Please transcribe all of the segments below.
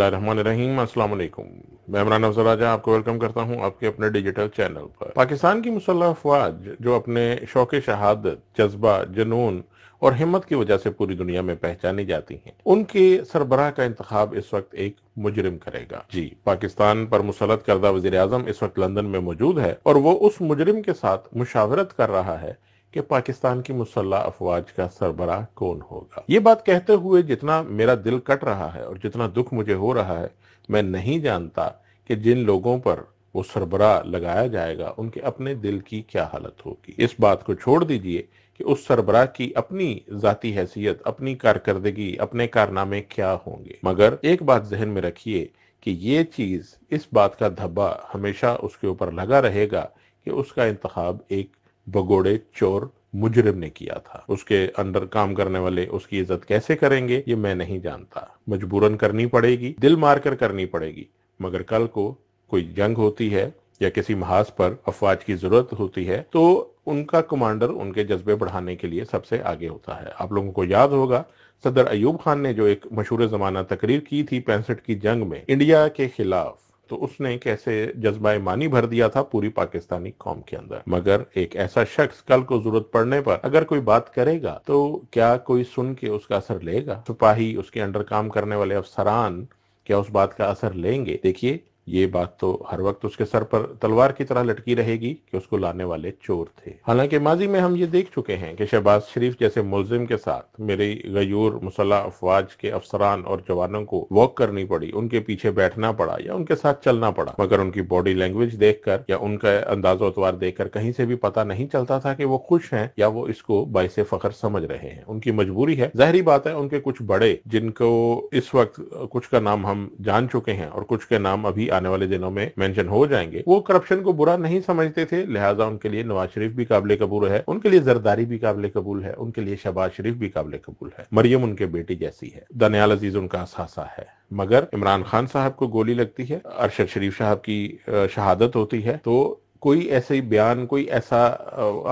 बिस्मिल्लाम मैं इमरान अफजल राजा आपको वेलकम करता हूं आपके अपने डिजिटल चैनल पर पाकिस्तान की मुसल्ह अफवाज जो अपने शौक शहादत जज्बा जनून और हिम्मत की वजह से पूरी दुनिया में पहचानी जाती हैं उनके सरबराह का इंतजाम इस वक्त एक मुजरिम करेगा जी पाकिस्तान पर मुसलत करदा वजीर इस वक्त लंदन में मौजूद है और वो उस मुजरिम के साथ मुशावरत कर रहा है कि पाकिस्तान की मुसल्ला अफवाज का सरबराह कौन होगा ये बात कहते हुए जितना मेरा दिल कट रहा है और जितना दुख मुझे हो रहा है मैं नहीं जानता कि जिन लोगों पर वो सरबराह लगाया जाएगा उनके अपने दिल की क्या हालत होगी इस बात को छोड़ दीजिए कि उस सरबराह की अपनी जाती हैसियत अपनी कारकर्दगी अपने कारनामे क्या होंगे मगर एक बात जहन में रखिए कि ये चीज इस बात का धब्बा हमेशा उसके ऊपर लगा रहेगा कि उसका इंतखब एक भगोड़े चोर मुजरिम ने किया था उसके अंडर काम करने वाले उसकी इज्जत कैसे करेंगे ये मैं नहीं जानता मजबूरन करनी पड़ेगी दिल मारकर करनी पड़ेगी मगर कल को कोई जंग होती है या किसी महाज पर अफवाज की जरूरत होती है तो उनका कमांडर उनके जज्बे बढ़ाने के लिए सबसे आगे होता है आप लोगों को याद होगा सदर अयूब खान ने जो एक मशहूर जमाना तकरीर की थी पैंसठ की जंग में इंडिया के खिलाफ तो उसने कैसे जज्बा मानी भर दिया था पूरी पाकिस्तानी कौम के अंदर मगर एक ऐसा शख्स कल को जरूरत पड़ने पर अगर कोई बात करेगा तो क्या कोई सुन के उसका असर लेगा सिपाही उसके अंडर काम करने वाले अफसरान क्या उस बात का असर लेंगे देखिए ये बात तो हर वक्त उसके सर पर तलवार की तरह लटकी रहेगी कि उसको लाने वाले चोर थे हालांकि माजी में हम ये देख चुके हैं कि शहबाज शरीफ जैसे मुलजिम के साथ मेरी गयूर मुसल्ला अफवाज के अफसरान और जवानों को वॉक करनी पड़ी उनके पीछे बैठना पड़ा या उनके साथ चलना पड़ा मगर उनकी बॉडी लैंग्वेज देखकर या उनका अंदाजो अतवार देखकर कहीं से भी पता नहीं चलता था कि वो खुश हैं या वो इसको बाईस फखर समझ रहे हैं उनकी मजबूरी है जहरी बात है उनके कुछ बड़े जिनको इस वक्त कुछ का नाम हम जान चुके हैं और कुछ के नाम अभी आने वाले दिनों में मेंशन हो जाएंगे वो करप्शन को बुरा नहीं समझते थे लिहाजा उनके लिए नवाज शरीफ भी काबिल कबूल है उनके लिए जरदारी भी काबिल कबूल है उनके लिए शहबाज शरीफ भी काबिल कबूल है मरियम उनके बेटी जैसी है दनियाल अजीज उनका असासा है मगर इमरान खान साहब को गोली लगती है अरशद शरीफ साहब की शहादत होती है तो कोई ऐसे ही बयान कोई ऐसा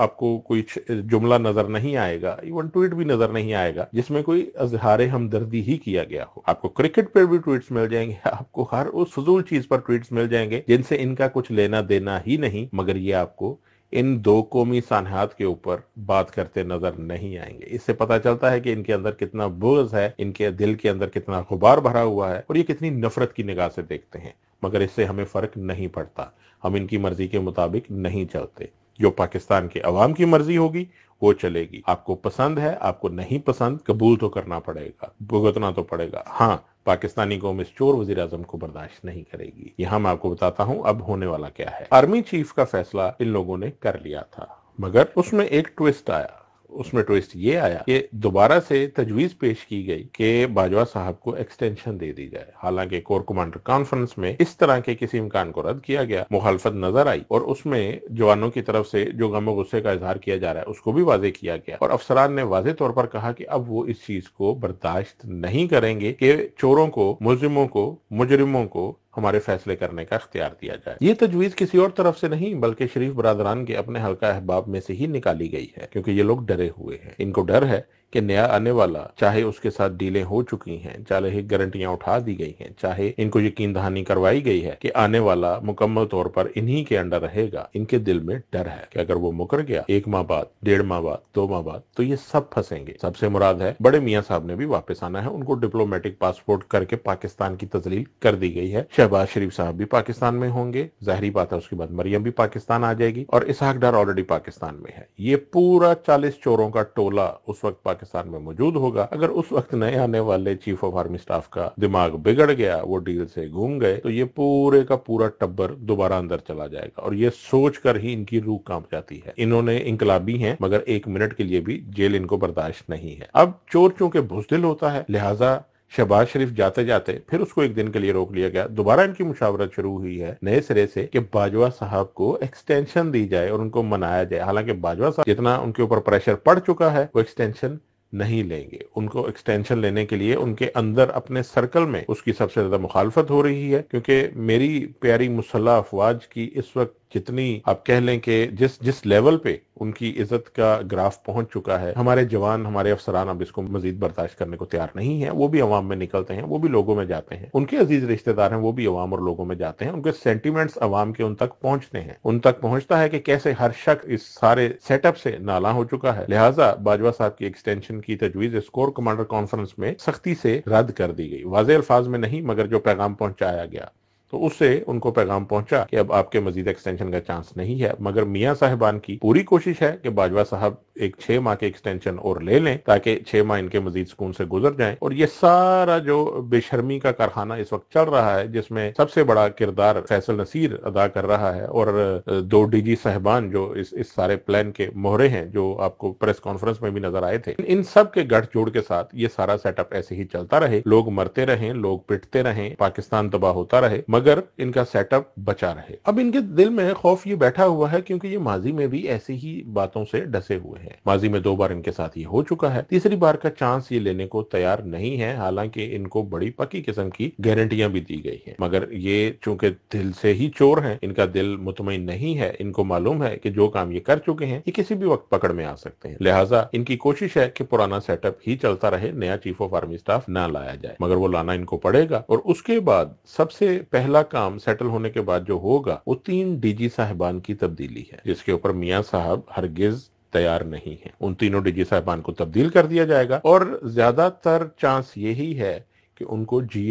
आपको कोई जुमला नजर नहीं आएगा इवन ट्वीट भी नजर नहीं आएगा जिसमें कोई अजहार हमदर्दी ही किया गया हो आपको क्रिकेट पर भी ट्वीट्स मिल जाएंगे आपको हर उस फजूल चीज पर ट्वीट्स मिल जाएंगे जिनसे इनका कुछ लेना देना ही नहीं मगर ये आपको इन दो कौमी सानहात के ऊपर बात करते नजर नहीं आएंगे इससे पता चलता है कि इनके अंदर कितना बोझ है इनके दिल के अंदर कितना गुबार भरा हुआ है और ये कितनी नफरत की निगाह से देखते हैं मगर इससे हमें फर्क नहीं पड़ता हम इनकी मर्जी के मुताबिक नहीं चलते जो पाकिस्तान के अवाम की मर्जी होगी वो चलेगी आपको पसंद है आपको नहीं पसंद कबूल तो करना पड़ेगा भुगतना तो पड़ेगा हाँ पाकिस्तानी कौम इस चोर वजीर आजम को बर्दाश्त नहीं करेगी यहाँ मैं आपको बताता हूँ अब होने वाला क्या है आर्मी चीफ का फैसला इन लोगों ने कर लिया था मगर उसमें एक ट्विस्ट आया उसमें ट्विस्ट ये आया कि दोबारा से तजवीज पेश की गई कि बाजवा साहब को एक्सटेंशन दे दी जाए हालांकि कोर कमांडर कॉन्फ्रेंस में इस तरह के किसी इम्कान को रद्द किया गया मुखालफत नजर आई और उसमें जवानों की तरफ से जो गम गुस्से का इजहार किया जा रहा है उसको भी वाजे किया गया और अफसरान ने वाजे तौर पर कहा कि अब वो इस चीज को बर्दाश्त नहीं करेंगे कि चोरों को मुजरिमों को मुजरिमों को हमारे फैसले करने का अख्तियार दिया जाए ये तजवीज़ किसी और तरफ से नहीं बल्कि शरीफ बरदरान के अपने हल्का अहबाब में से ही निकाली गई है क्योंकि ये लोग डरे हुए हैं इनको डर है कि नया आने वाला चाहे उसके साथ डीलें हो चुकी हैं चाहे गारंटियां उठा दी गई हैं चाहे इनको यकीन दहानी करवाई गई है कि आने वाला मुकम्मल तौर पर इन्हीं के अंडर रहेगा इनके दिल में डर है कि अगर वो मुकर गया एक माह बाद डेढ़ माह बाद दो माह बाद तो ये सब फंसेंगे सबसे मुराद है बड़े मियाँ साहब ने भी वापस आना है उनको डिप्लोमेटिक पासपोर्ट करके पाकिस्तान की तजलील कर दी गई है शहबाज शरीफ साहब भी पाकिस्तान में होंगे जाहरी बात है उसके बाद मरियम भी पाकिस्तान आ जाएगी और इसहाक डार ऑलरेडी पाकिस्तान में है ये पूरा चालीस चोरों का टोला उस वक्त पाकिस्तान में मौजूद होगा अगर उस वक्त नए आने वाले चीफ ऑफ आर्मी स्टाफ का दिमाग बिगड़ गया वो डील से घूम गए तो ये पूरे का पूरा टब्बर दोबारा अंदर चला जाएगा और ये सोच कर ही इनकी रूह कांप जाती है इन्होंने इंकलाबी है मगर एक मिनट के लिए भी जेल इनको बर्दाश्त नहीं है अब चोर चूंकि भुजदिल होता है लिहाजा शहबाज शरीफ जाते जाते फिर उसको एक दिन के लिए रोक लिया गया दोबारा इनकी मुशावरत शुरू हुई है नए सिरे से कि बाजवा साहब को एक्सटेंशन दी जाए और उनको मनाया जाए हालांकि बाजवा साहब जितना उनके ऊपर प्रेशर पड़ चुका है वो एक्सटेंशन नहीं लेंगे उनको एक्सटेंशन लेने के लिए उनके अंदर अपने सर्कल में उसकी सबसे ज्यादा मुखालफत हो रही है क्योंकि मेरी प्यारी मुसल्ला अफवाज की इस वक्त जितनी आप कह लें कि जिस जिस लेवल पे उनकी इज्जत का ग्राफ पहुंच चुका है हमारे जवान हमारे अफसरान अब इसको मजीद बर्दाश्त करने को तैयार नहीं है वो भी अवाम में निकलते हैं वो भी लोगों में जाते हैं उनके अजीज रिश्तेदार हैं वो भी अवाम और लोगों में जाते हैं उनके सेंटिमेंट्स अवाम के उन तक पहुंचते हैं उन तक पहुंचता है कि कैसे हर शख्स इस सारे सेटअप से नाला हो चुका है लिहाजा बाजवा साहब की एक्सटेंशन की तजवीज स्कोर कमांडर कॉन्फ्रेंस में सख्ती से रद्द कर दी गई वाजे अल्फाज में नहीं मगर जो पैगाम पहुंचाया गया तो उससे उनको पैगाम पहुंचा कि अब आपके मजीद एक्सटेंशन का चांस नहीं है मगर मियाँ साहिबान की पूरी कोशिश है कि बाजवा साहब एक छह माह के एक्सटेंशन और ले लें ताकि छह माह इनके मजीद सुकून से गुजर जाए और ये सारा जो बेशर्मी का कारखाना इस वक्त चल रहा है जिसमें सबसे बड़ा किरदार फैसल नसीर अदा कर रहा है और दो डीजी साहिबान जो इस इस सारे प्लान के मोहरे हैं जो आपको प्रेस कॉन्फ्रेंस में भी नजर आए थे इन सब के गठजोड़ के साथ ये सारा सेटअप ऐसे ही चलता रहे लोग मरते रहे लोग पिटते रहे पाकिस्तान तबाह होता रहे मगर इनका सेटअप बचा रहे अब इनके दिल में खौफ ये बैठा हुआ है क्योंकि ये माजी में भी ऐसी ही बातों से डसे हुए हैं माजी में दो बार इनके साथ ये हो चुका है तीसरी बार का चांस ये लेने को तैयार नहीं है हालांकि इनको बड़ी पक्की किस्म की गारंटियां भी दी गई है मगर ये चूंकि दिल से ही चोर है इनका दिल मुतमिन नहीं है इनको मालूम है की जो काम ये कर चुके हैं ये किसी भी वक्त पकड़ में आ सकते हैं लिहाजा इनकी कोशिश है की पुराना सेटअप ही चलता रहे नया चीफ ऑफ आर्मी स्टाफ न लाया जाए मगर वो लाना इनको पड़ेगा और उसके बाद सबसे पहले पहला काम सेटल होने के बाद जो होगा वो तीन डीजी साहिबान की तब्दीली है जिसके ऊपर मियाँ साहब हरगिज तैयार नहीं है उन तीनों डीजी साहबान को तब्दील कर दिया जाएगा और ज्यादातर चांस यही है कि उनको जी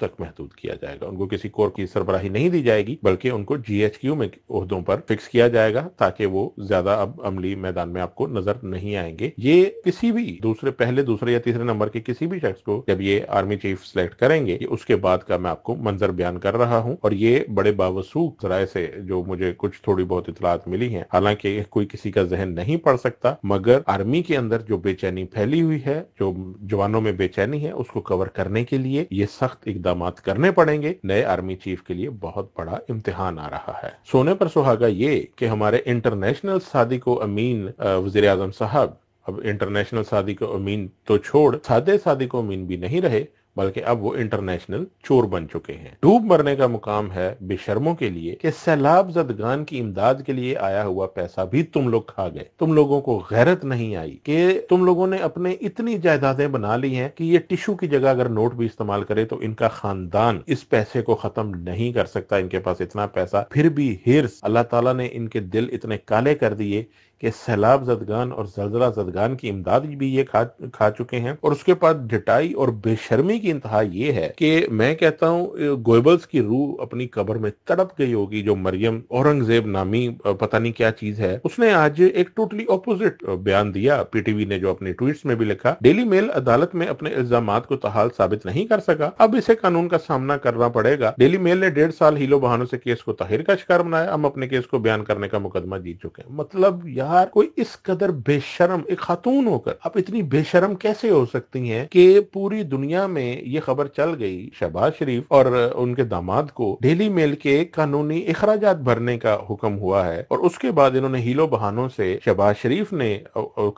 तक महदूद किया जाएगा उनको किसी कोर की सरबराही नहीं दी जाएगी बल्कि उनको क्यू में उहदों पर फिक्स किया जाएगा ताकि वो ज्यादा अब अमली मैदान में आपको नजर नहीं आएंगे ये किसी भी दूसरे पहले दूसरे या तीसरे नंबर के किसी भी शख्स को जब ये आर्मी चीफ सिलेक्ट करेंगे उसके बाद का मैं आपको मंजर बयान कर रहा हूँ और ये बड़े बावसूख जराये से जो मुझे कुछ थोड़ी बहुत इतलात मिली है हालांकि कोई किसी का जहन नहीं पड़ सकता मगर आर्मी के अंदर जो बेचैनी फैली हुई है जो जवानों में बेचैनी है उसको कवर करने के लिए ये सख्त इकदाम करने पड़ेंगे नए आर्मी चीफ के लिए बहुत बड़ा इम्तिहान आ रहा है सोने पर सुहागा ये कि हमारे इंटरनेशनल सादी को अमीन वजीर आजम साहब अब इंटरनेशनल सादी को अमीन तो छोड़ सादे सादी को अमीन भी नहीं रहे बल्कि अब वो इंटरनेशनल चोर बन चुके हैं डूब मरने का मुकाम है बेशर्मों के लिए कि सैलाब जदगान की इमदाद के लिए आया हुआ पैसा भी तुम लोग खा गए तुम लोगों को गैरत नहीं आई कि तुम लोगों ने अपने इतनी जायदादें बना ली हैं कि ये टिश्यू की जगह अगर नोट भी इस्तेमाल करे तो इनका खानदान इस पैसे को खत्म नहीं कर सकता इनके पास इतना पैसा फिर भी हिर्स अल्लाह तला ने इनके दिल इतने काले कर दिए कि सैलाब जदगान और जलजला जदगान की इमदाद भी ये खा खा चुके हैं और उसके बाद ढिटाई और बेशर्मी की इंतहा ये है कि मैं कहता हूँ गोयबल्स की रूह अपनी कबर में तड़प गई होगी जो मरियम औरंगजेब नामी पता नहीं क्या चीज है उसने आज एक टोटली ऑपोजिट बयान दिया पीटीवी ने जो अपने ट्वीट में भी लिखा डेली मेल अदालत में अपने इल्जाम को तहाल साबित नहीं कर सका अब इसे कानून का सामना करना पड़ेगा डेली मेल ने डेढ़ साल हीलो बहानों से केस को तहिर का शिकार बनाया हम अपने केस को बयान करने का मुकदमा जीत चुके हैं मतलब यार यार कोई इस कदर बेशरम एक खातून होकर आप इतनी बेशरम कैसे हो सकती हैं कि पूरी दुनिया में ये खबर चल गई शहबाज शरीफ और उनके दामाद को डेली मेल के कानूनी अखराज भरने का हुक्म हुआ है और उसके बाद इन्होंने हीलो बहानों से शहबाज शरीफ ने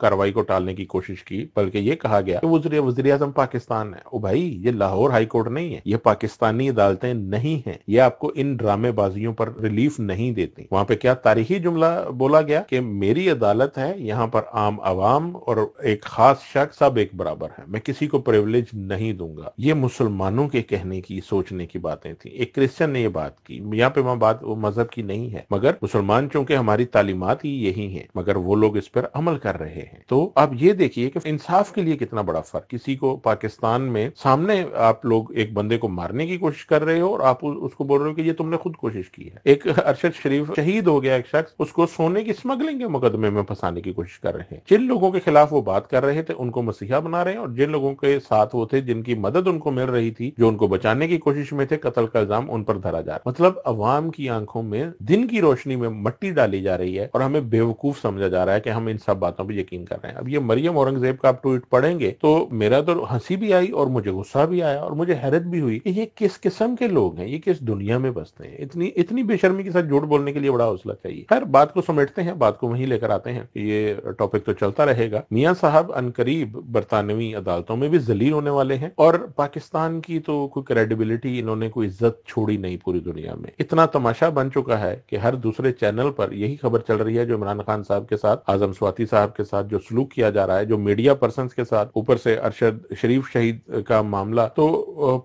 कार्रवाई को टालने की कोशिश की बल्कि ये कहा गया कि तो वजी अजम पाकिस्तान है ओ भाई ये लाहौर हाईकोर्ट नहीं है ये पाकिस्तानी अदालतें नहीं है ये आपको इन ड्रामेबाजियों पर रिलीफ नहीं देती वहां पे क्या तारीखी जुमला बोला गया कि मेरी मेरी अदालत है यहाँ पर आम आवाम और एक खास शख्स सब एक बराबर है मैं किसी को प्रिवलेज नहीं दूंगा ये मुसलमानों के कहने की सोचने की बातें थी एक क्रिश्चियन ने ये बात की यहाँ पे वहाँ बात वो मजहब की नहीं है मगर मुसलमान चूंकि हमारी तालीमत ही यही है मगर वो लोग इस पर अमल कर रहे हैं तो आप ये देखिए कि इंसाफ के लिए कितना बड़ा फर्क किसी को पाकिस्तान में सामने आप लोग एक बंदे को मारने की कोशिश कर रहे हो और आप उसको बोल रहे हो कि ये तुमने खुद कोशिश की है एक अरशद शरीफ शहीद हो गया एक शख्स उसको सोने की स्मगलिंग के मुकदमे मुकदमे में फंसाने की कोशिश कर रहे हैं जिन लोगों के खिलाफ वो बात कर रहे थे उनको मसीहा बना रहे हैं और जिन लोगों के साथ वो थे जिनकी मदद उनको मिल रही थी जो उनको बचाने की कोशिश में थे कत्ल का इल्जाम उन पर धरा जा रहा मतलब अवाम की आंखों में दिन की रोशनी में मट्टी डाली जा रही है और हमें बेवकूफ समझा जा रहा है कि हम इन सब बातों पर यकीन कर रहे हैं अब ये मरियम औरंगजेब का आप ट्वीट पढ़ेंगे तो मेरा तो हंसी भी आई और मुझे गुस्सा भी आया और मुझे हैरत भी हुई कि ये किस किस्म के लोग हैं ये किस दुनिया में बसते हैं इतनी इतनी बेशर्मी के साथ झूठ बोलने के लिए बड़ा हौसला चाहिए खैर बात को समेटते हैं बात को वहीं लेकर लेकर आते हैं ये टॉपिक तो चलता रहेगा मियाँ साहब अनकरीब बरतानवी अदालतों में भी जलील होने वाले हैं और पाकिस्तान की तो कोई क्रेडिबिलिटी इन्होंने कोई इज्जत छोड़ी नहीं पूरी दुनिया में इतना तमाशा बन चुका है कि हर दूसरे चैनल पर यही खबर चल रही है जो इमरान खान साहब के साथ आजम स्वाति साहब के साथ जो सलूक किया जा रहा है जो मीडिया पर्सन के साथ ऊपर से अरशद शरीफ शहीद का मामला तो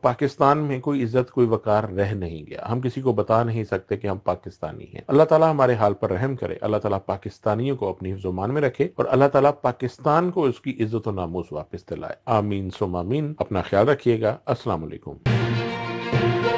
पाकिस्तान में कोई इज्जत कोई वकार रह नहीं गया हम किसी को बता नहीं सकते कि हम पाकिस्तानी हैं अल्लाह ताला हमारे हाल पर रहम करे अल्लाह ताला पाकिस्तानी निशानियों को अपनी जुबान में रखे और अल्लाह ताला पाकिस्तान को उसकी इज्जत नामोज वापस दिलाए आमीन सुमामीन अपना ख्याल रखिएगा असलाकुम